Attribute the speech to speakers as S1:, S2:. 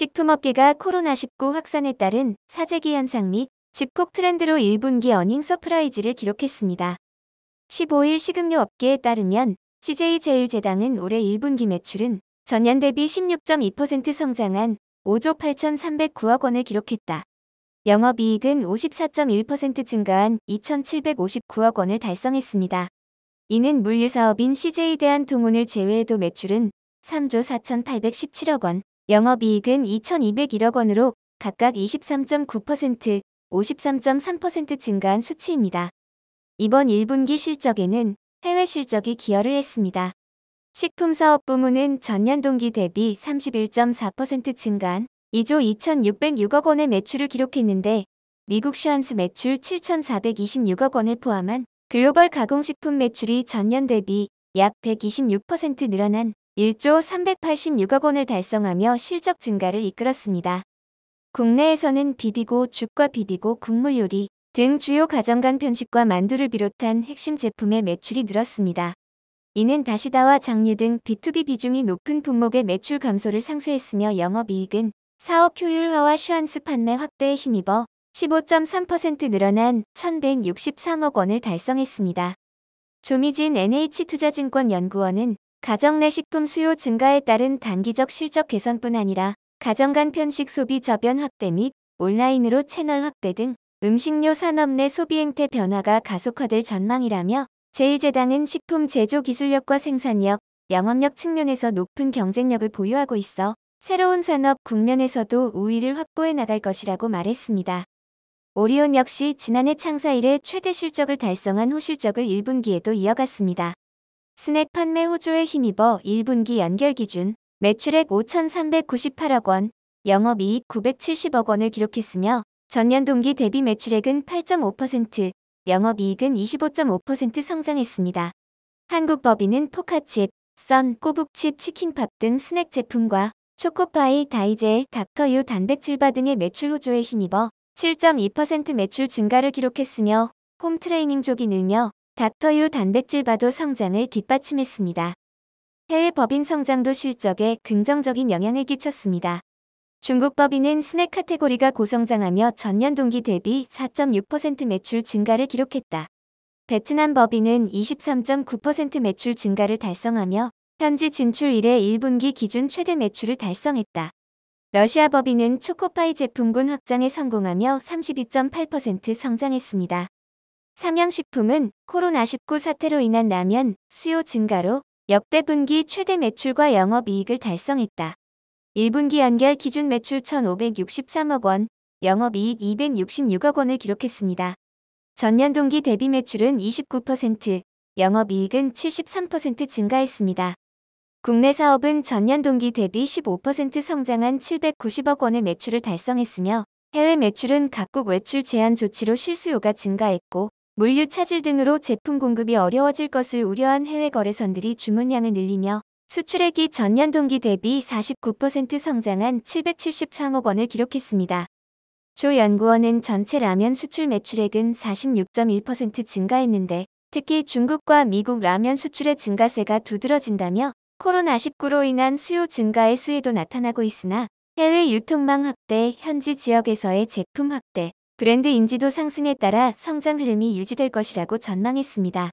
S1: 식품업계가 코로나19 확산에 따른 사재기 현상 및 집콕 트렌드로 1분기 어닝 서프라이즈를 기록했습니다. 15일 식음료 업계에 따르면 CJ제일제당은 올해 1분기 매출은 전년 대비 16.2% 성장한 5조 8,309억 원을 기록했다. 영업이익은 54.1% 증가한 2,759억 원을 달성했습니다. 이는 물류사업인 CJ대한통운을 제외해도 매출은 3조 4,817억 원, 영업이익은 2,201억 원으로 각각 23.9%, 53.3% 증가한 수치입니다. 이번 1분기 실적에는 해외 실적이 기여를 했습니다. 식품 사업 부문은 전년 동기 대비 31.4% 증가한 2조 2,606억 원의 매출을 기록했는데 미국 슈안스 매출 7,426억 원을 포함한 글로벌 가공식품 매출이 전년 대비 약 126% 늘어난 1조 386억 원을 달성하며 실적 증가를 이끌었습니다. 국내에서는 비비고, 죽과 비비고, 국물 요리 등 주요 가정 간 편식과 만두를 비롯한 핵심 제품의 매출이 늘었습니다. 이는 다시다와 장류 등 B2B 비중이 높은 품목의 매출 감소를 상쇄했으며 영업이익은 사업 효율화와 시안스 판매 확대에 힘입어 15.3% 늘어난 1,163억 원을 달성했습니다. 조미진 NH투자증권연구원은 가정 내 식품 수요 증가에 따른 단기적 실적 개선뿐 아니라 가정 간 편식 소비 저변 확대 및 온라인으로 채널 확대 등 음식료 산업 내 소비 행태 변화가 가속화될 전망이라며 제1재단은 식품 제조 기술력과 생산력, 영업력 측면에서 높은 경쟁력을 보유하고 있어 새로운 산업 국면에서도 우위를 확보해 나갈 것이라고 말했습니다. 오리온 역시 지난해 창사 일에 최대 실적을 달성한 호실적을 1분기에도 이어갔습니다. 스낵 판매 호조에 힘입어 1분기 연결 기준 매출액 5,398억 원, 영업이익 970억 원을 기록했으며 전년 동기 대비 매출액은 8.5%, 영업이익은 25.5% 성장했습니다. 한국 법인은 포카칩, 썬, 꼬북칩, 치킨팝 등 스낵 제품과 초코파이, 다이제, 닥터유 단백질바 등의 매출 호조에 힘입어 7.2% 매출 증가를 기록했으며 홈트레이닝 쪽이 늘며 닥터유 단백질바도 성장을 뒷받침했습니다. 해외 법인 성장도 실적에 긍정적인 영향을 끼쳤습니다. 중국 법인은 스낵 카테고리가 고성장하며 전년 동기 대비 4.6% 매출 증가를 기록했다. 베트남 법인은 23.9% 매출 증가를 달성하며 현지 진출 이래 1분기 기준 최대 매출을 달성했다. 러시아 법인은 초코파이 제품군 확장에 성공하며 32.8% 성장했습니다. 삼양식품은 코로나19 사태로 인한 라면 수요 증가로 역대 분기 최대 매출과 영업이익을 달성했다. 1분기 연결 기준 매출 1,563억 원, 영업이익 266억 원을 기록했습니다. 전년 동기 대비 매출은 29%, 영업이익은 73% 증가했습니다. 국내 사업은 전년 동기 대비 15% 성장한 790억 원의 매출을 달성했으며 해외 매출은 각국 외출 제한 조치로 실수요가 증가했고 물류 차질 등으로 제품 공급이 어려워질 것을 우려한 해외 거래선들이 주문량을 늘리며 수출액이 전년 동기 대비 49% 성장한 773억 원을 기록했습니다. 조 연구원은 전체 라면 수출 매출액은 46.1% 증가했는데 특히 중국과 미국 라면 수출의 증가세가 두드러진다며 코로나19로 인한 수요 증가의 수혜도 나타나고 있으나 해외 유통망 확대, 현지 지역에서의 제품 확대, 브랜드 인지도 상승에 따라 성장 흐름이 유지될 것이라고 전망했습니다.